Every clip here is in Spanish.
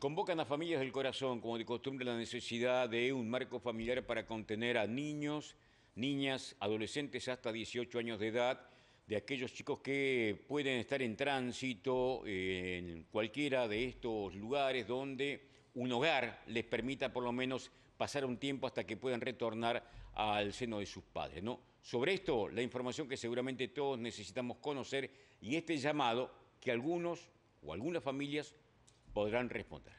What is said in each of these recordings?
Convocan a familias del corazón, como de costumbre, la necesidad de un marco familiar para contener a niños, niñas, adolescentes hasta 18 años de edad, de aquellos chicos que pueden estar en tránsito en cualquiera de estos lugares donde un hogar les permita por lo menos pasar un tiempo hasta que puedan retornar al seno de sus padres. ¿no? Sobre esto, la información que seguramente todos necesitamos conocer y este llamado que algunos o algunas familias podrán responder.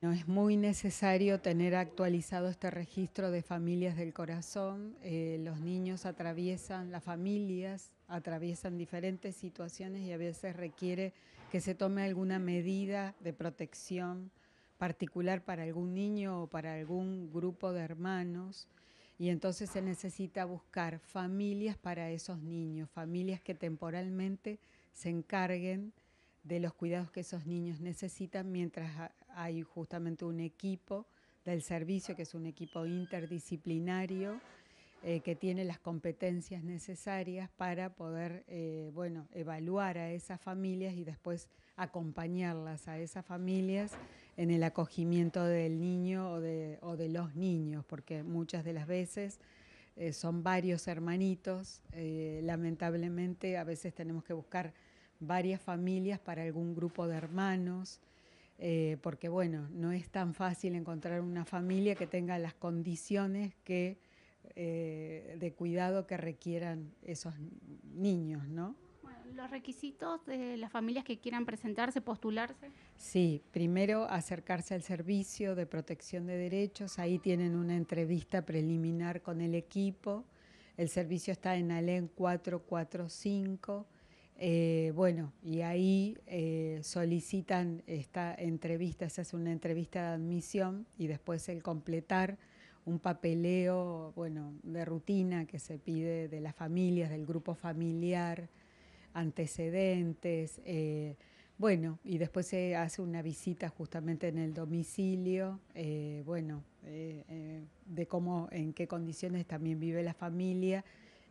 No, es muy necesario tener actualizado este registro de familias del corazón. Eh, los niños atraviesan, las familias atraviesan diferentes situaciones y a veces requiere que se tome alguna medida de protección particular para algún niño o para algún grupo de hermanos. Y entonces se necesita buscar familias para esos niños, familias que temporalmente se encarguen de los cuidados que esos niños necesitan mientras hay justamente un equipo del servicio, que es un equipo interdisciplinario, eh, que tiene las competencias necesarias para poder, eh, bueno, evaluar a esas familias y después acompañarlas a esas familias en el acogimiento del niño o de, los niños, porque muchas de las veces eh, son varios hermanitos, lamentablemente a veces tenemos que buscar varias familias para algún grupo de hermanos, eh, porque bueno, no es tan fácil encontrar una familia que tenga las condiciones que, eh, de cuidado que requieran esos niños, ¿no? ¿Los requisitos de las familias que quieran presentarse, postularse? Sí, primero acercarse al servicio de protección de derechos, ahí tienen una entrevista preliminar con el equipo, el servicio está en ALEN 445 eh, bueno, y ahí eh, solicitan esta entrevista, se hace una entrevista de admisión y después el completar un papeleo, bueno, de rutina que se pide de las familias, del grupo familiar, antecedentes, eh, bueno, y después se hace una visita justamente en el domicilio, bueno, de cómo, en qué condiciones también vive la familia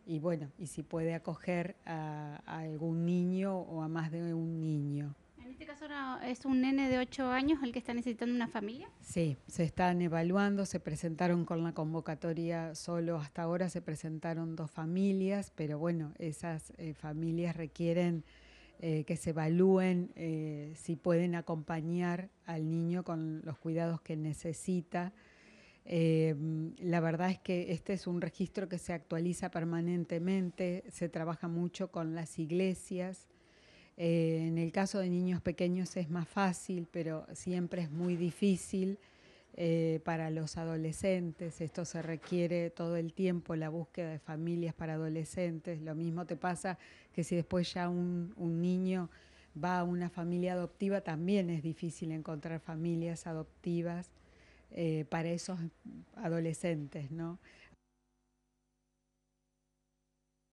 y bueno, y si puede acoger a, algún niño o a más de un niño. En este caso es un nene de 8 años el que está necesitando una familia. Sí, se están evaluando, se presentaron con la convocatoria solo hasta ahora, se presentaron dos familias, pero bueno, esas eh, familias requieren eh, que se evalúen eh, si pueden acompañar al niño con los cuidados que necesita. Eh, la verdad es que este es un registro que se actualiza permanentemente, se trabaja mucho con las iglesias. Eh, en el caso de niños pequeños es más fácil, pero siempre es muy difícil eh, para los adolescentes. Esto se requiere todo el tiempo, la búsqueda de familias para adolescentes. Lo mismo te pasa que si después ya un niño va a una familia adoptiva, también es difícil encontrar familias adoptivas. Eh, para esos adolescentes, ¿no?